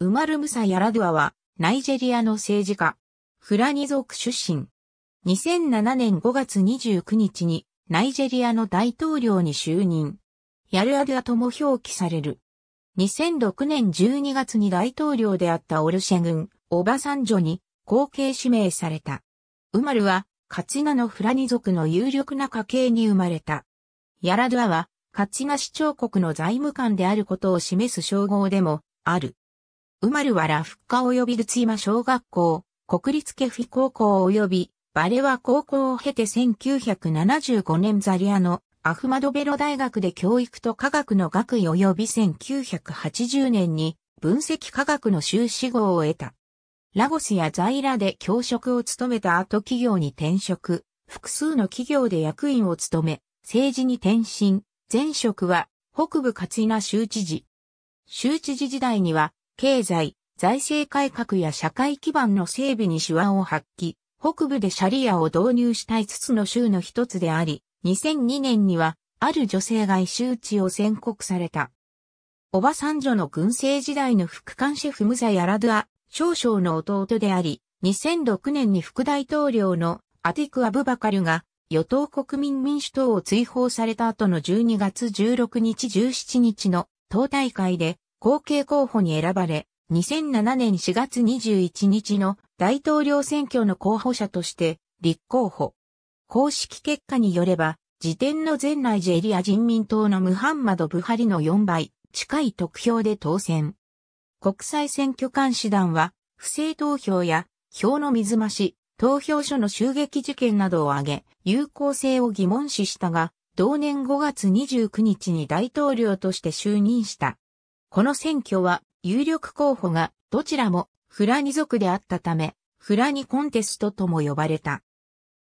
ウマル・ムサ・ヤラドゥアは、ナイジェリアの政治家、フラニ族出身。2007年5月29日に、ナイジェリアの大統領に就任。ヤルアドゥアとも表記される。2006年12月に大統領であったオルシェ軍、オバサンジョに、後継指名された。ウマルは、カツナのフラニ族の有力な家系に生まれた。ヤラドゥアは、カツナ市長国の財務官であることを示す称号でも、ある。ウマルはラフッカ及びグツ小学校、国立ケフィ高校及びバレワ高校を経て1975年ザリアのアフマドベロ大学で教育と科学の学位及び1980年に分析科学の修士号を得た。ラゴスやザイラで教職を務めた後企業に転職、複数の企業で役員を務め、政治に転身、前職は北部カツイナ州知事。州知事時代には経済、財政改革や社会基盤の整備に手腕を発揮、北部でシャリアを導入した5つの州の一つであり、2002年には、ある女性が異州地を宣告された。オバサン女の軍政時代の副官シェフムザ・ヤラドア、少将の弟であり、2006年に副大統領のアティク・アブバカルが与党国民民主党を追放された後の12月16日17日の党大会で後継候補に選ばれ、2007年4月21日の大統領選挙の候補者として立候補。公式結果によれば、時点の前内ジェリア人民党のムハンマド・ブハリの4倍近い得票で当選。国際選挙監視団は、不正投票や票の水増し、投票所の襲撃事件などを挙げ、有効性を疑問視したが、同年5月29日に大統領として就任した。この選挙は有力候補がどちらもフラニ族であったため、フラニコンテストとも呼ばれた。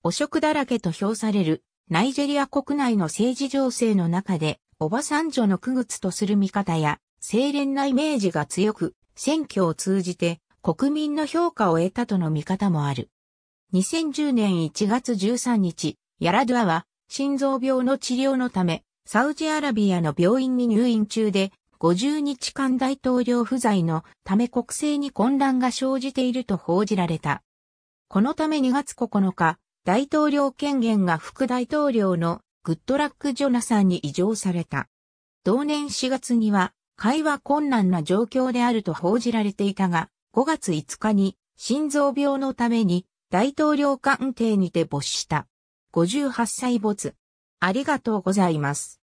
汚職だらけと評されるナイジェリア国内の政治情勢の中で、おばさん女の区別とする見方や、清廉なイメージが強く、選挙を通じて国民の評価を得たとの見方もある。2010年1月13日、ヤラドゥアは心臓病の治療のため、サウジアラビアの病院に入院中で50日間大統領不在のため国政に混乱が生じていると報じられた。このため2月9日、大統領権限が副大統領のグッドラック・ジョナさんに移譲された。同年4月には、会話困難な状況であると報じられていたが、5月5日に心臓病のために大統領官邸にて没した。58歳没。ありがとうございます。